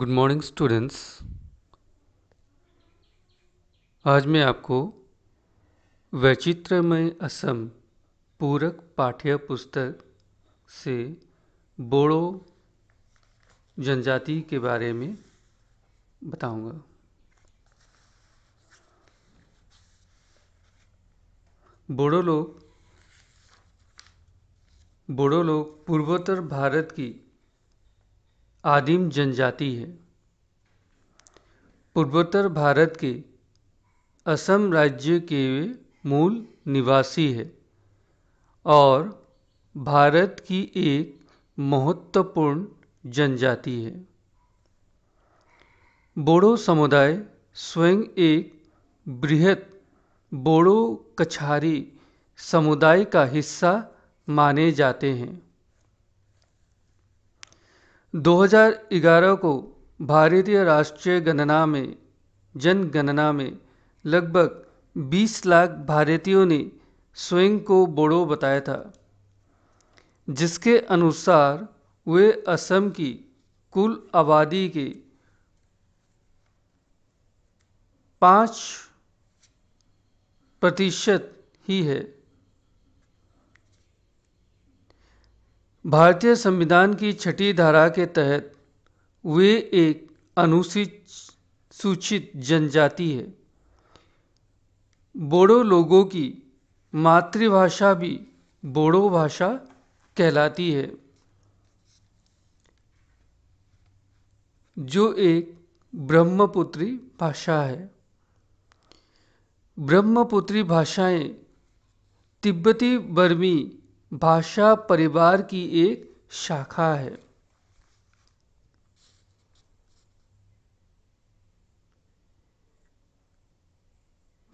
good morning students आज मैं आपको वैचित्रमय असम पूरक पाठ्य पुस्तक से बोड़ो जनजाति के बारे में बताऊंगा बोड़ो लोग बोड़ो लोग पूर्वोत्तर भारत की आदिम जनजाति है पूर्वोत्तर भारत के असम राज्य के मूल निवासी है और भारत की एक महत्वपूर्ण जनजाति है बोडो समुदाय स्वयं एक बृहत बोडो कछारी समुदाय का हिस्सा माने जाते हैं 2011 को भारतीय राष्ट्रीय गणना में जनगणना में लगभग 20 लाख भारतीयों ने स्वयं को बोडो बताया था जिसके अनुसार वे असम की कुल आबादी के पाँच प्रतिशत ही है भारतीय संविधान की छठी धारा के तहत वे एक अनुसूचित जनजाति है बोडो लोगों की मातृभाषा भी बोडो भाषा कहलाती है जो एक ब्रह्मपुत्री भाषा है ब्रह्मपुत्री भाषाएं तिब्बती बर्मी भाषा परिवार की एक शाखा है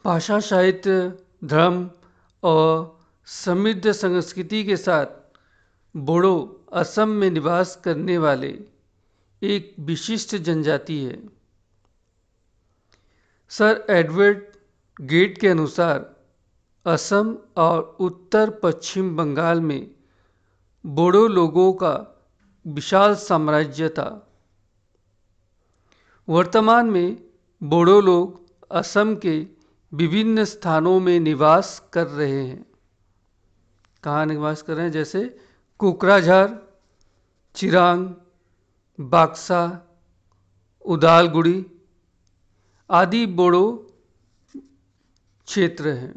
भाषा साहित्य धर्म और समृद्ध संस्कृति के साथ बोडो असम में निवास करने वाले एक विशिष्ट जनजाति है सर एडवर्ड गेट के अनुसार असम और उत्तर पश्चिम बंगाल में बोडो लोगों का विशाल साम्राज्य था वर्तमान में बोडो लोग असम के विभिन्न स्थानों में निवास कर रहे हैं कहाँ निवास कर रहे हैं जैसे कोकराझार चिरांग बाक्सा उदालगुड़ी आदि बोडो क्षेत्र हैं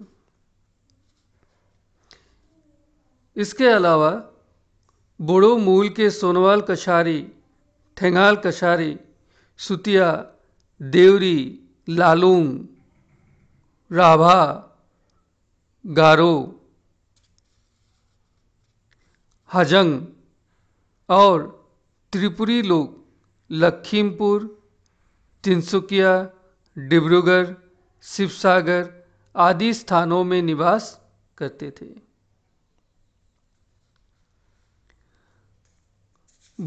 इसके अलावा बोड़ो मूल के सोनवाल कछारी ठेंगाल कछारी सुतिया देवरी लालूंग राभा गारो हजंग और त्रिपुरी लोग लखीमपुर तिनसुकिया डिब्रूगढ़ शिवसागर आदि स्थानों में निवास करते थे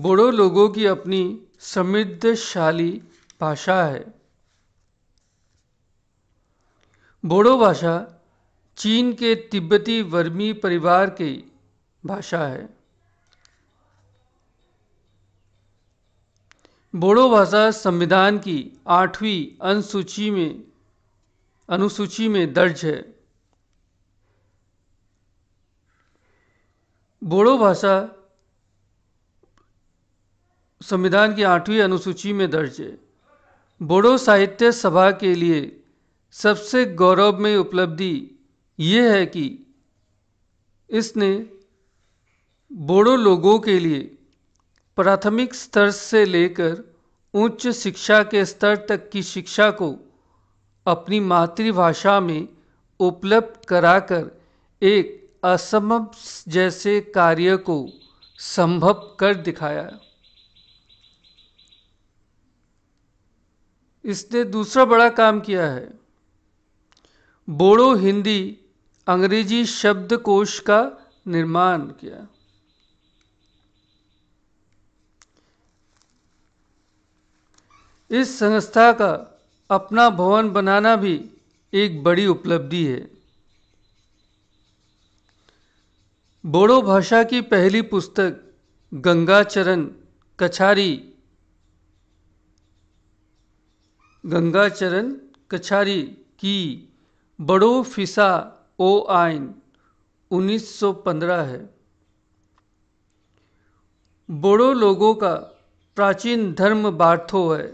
बोडो लोगों की अपनी समृद्धशाली भाषा है बोडो भाषा चीन के तिब्बती वर्मी परिवार की भाषा है बोडो भाषा संविधान की आठवीं अनुसूची में अनुसूची में दर्ज है बोडो भाषा संविधान की आठवीं अनुसूची में दर्ज है बोडो साहित्य सभा के लिए सबसे गौरवमय उपलब्धि ये है कि इसने बोडो लोगों के लिए प्राथमिक स्तर से लेकर उच्च शिक्षा के स्तर तक की शिक्षा को अपनी मातृभाषा में उपलब्ध कराकर एक असम्भव जैसे कार्य को संभव कर दिखाया इसने दूसरा बड़ा काम किया है बोडो हिंदी अंग्रेजी शब्दकोश का निर्माण किया इस संस्था का अपना भवन बनाना भी एक बड़ी उपलब्धि है बोडो भाषा की पहली पुस्तक गंगाचरण कछारी गंगाचरण कछारी की बड़ो फिसा ओ आइन 1915 है बोड़ो लोगों का प्राचीन धर्म बार्थो है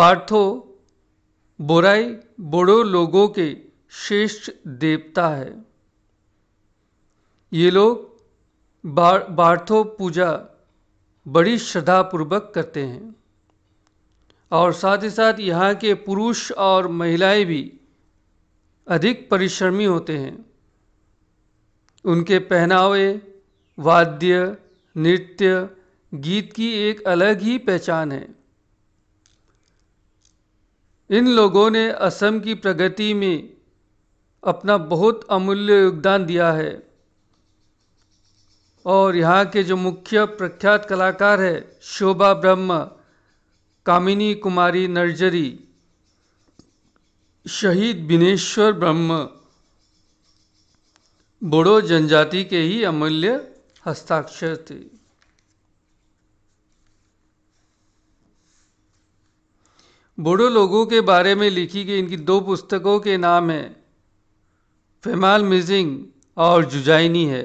बार्थो बोराई बोड़ो लोगों के श्रेष्ठ देवता है ये लोग बार्थो पूजा बड़ी श्रद्धापूर्वक करते हैं और साथ ही साथ यहाँ के पुरुष और महिलाएं भी अधिक परिश्रमी होते हैं उनके पहनावे वाद्य नृत्य गीत की एक अलग ही पहचान है इन लोगों ने असम की प्रगति में अपना बहुत अमूल्य योगदान दिया है और यहाँ के जो मुख्य प्रख्यात कलाकार है शोभा ब्रह्म कामिनी कुमारी नर्जरी शहीद बिनेश्वर ब्रह्म बोडो जनजाति के ही अमूल्य हस्ताक्षर थे बोडो लोगों के बारे में लिखी गई इनकी दो पुस्तकों के नाम हैं फेमाल मिजिंग और जुजाइनी है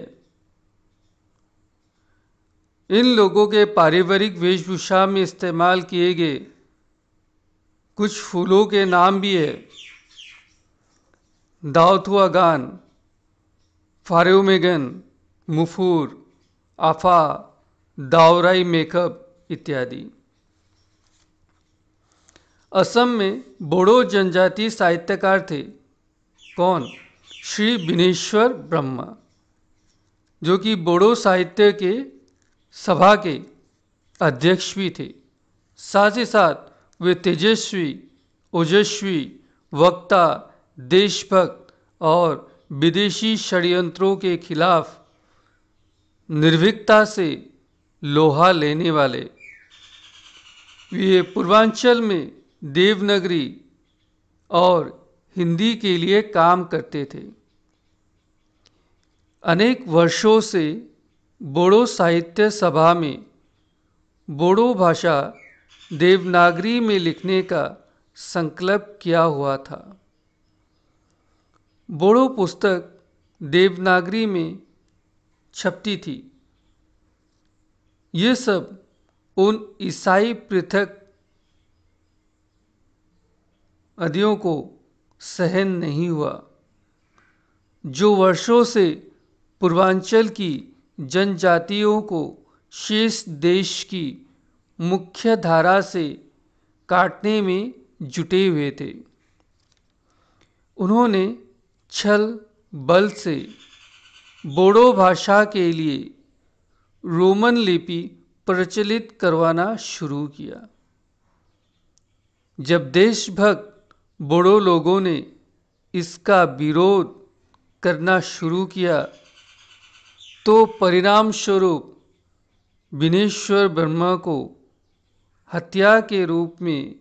इन लोगों के पारिवारिक वेशभूषा में इस्तेमाल किए गए कुछ फूलों के नाम भी है दाउथुआ हुआ गान फारेमेगन मुफूर आफा दावराई मेकअप इत्यादि असम में बोडो जनजाति साहित्यकार थे कौन श्री बिनेश्वर ब्रह्मा जो कि बोडो साहित्य के सभा के अध्यक्ष भी थे साथ ही साथ वे तेजस्वी ओजस्वी वक्ता देशभक्त और विदेशी षड्यंत्रों के खिलाफ निर्भीकता से लोहा लेने वाले ये पूर्वांचल में देवनगरी और हिंदी के लिए काम करते थे अनेक वर्षों से बोडो साहित्य सभा में बोडो भाषा देवनागरी में लिखने का संकल्प किया हुआ था बोडो पुस्तक देवनागरी में छपती थी ये सब उन ईसाई पृथक अदियों को सहन नहीं हुआ जो वर्षों से पूर्वांचल की जनजातियों को शेष देश की मुख्य धारा से काटने में जुटे हुए थे उन्होंने छल बल से बोडो भाषा के लिए रोमन लिपि प्रचलित करवाना शुरू किया जब देशभक्त बोडो लोगों ने इसका विरोध करना शुरू किया तो परिणाम स्वरूप विनेश्वर ब्रह्मा को हत्या के रूप में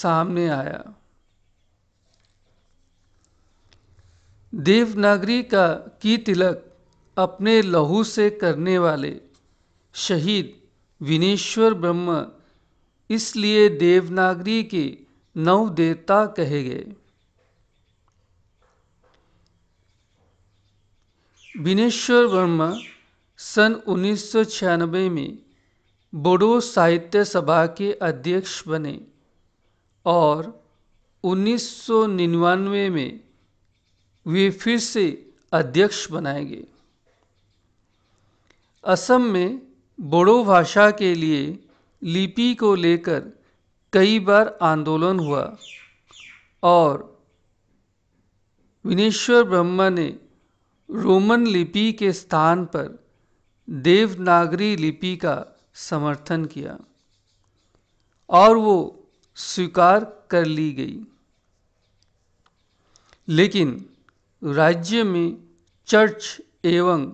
सामने आया देवनागरी का की तिलक अपने लहू से करने वाले शहीद विनेश्वर ब्रह्म इसलिए देवनागरी के नव देवता कहे गए विनेश्वर वर्मा सन उन्नीस सौ छियानवे में बोडो साहित्य सभा के अध्यक्ष बने और उन्नीस सौ निन्यानवे में वे फिर से अध्यक्ष बनाए गए असम में बोडो भाषा के लिए लिपि को लेकर कई बार आंदोलन हुआ और विनेश्वर ब्रह्मा ने रोमन लिपि के स्थान पर देवनागरी लिपि का समर्थन किया और वो स्वीकार कर ली गई लेकिन राज्य में चर्च एवं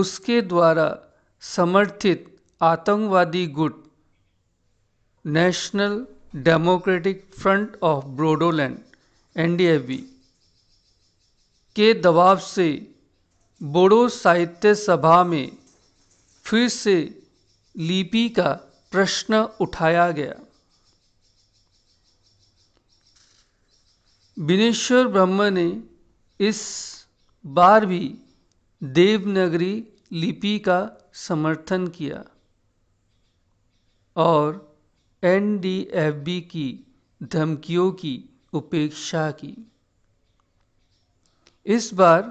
उसके द्वारा समर्थित आतंकवादी गुट National Democratic Front of Bodoland NDFB के दबाव से बोडो साहित्य सभा में फिर से लिपि का प्रश्न उठाया गया बिनेश्वर ब्रह्म ने इस बार भी देवनगरी लिपि का समर्थन किया और एनडीएफबी की धमकियों की उपेक्षा की इस बार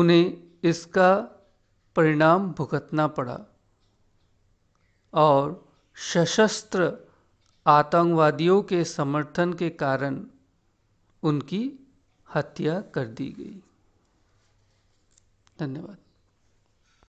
उन्हें इसका परिणाम भुगतना पड़ा और सशस्त्र आतंकवादियों के समर्थन के कारण उनकी हत्या कर दी गई धन्यवाद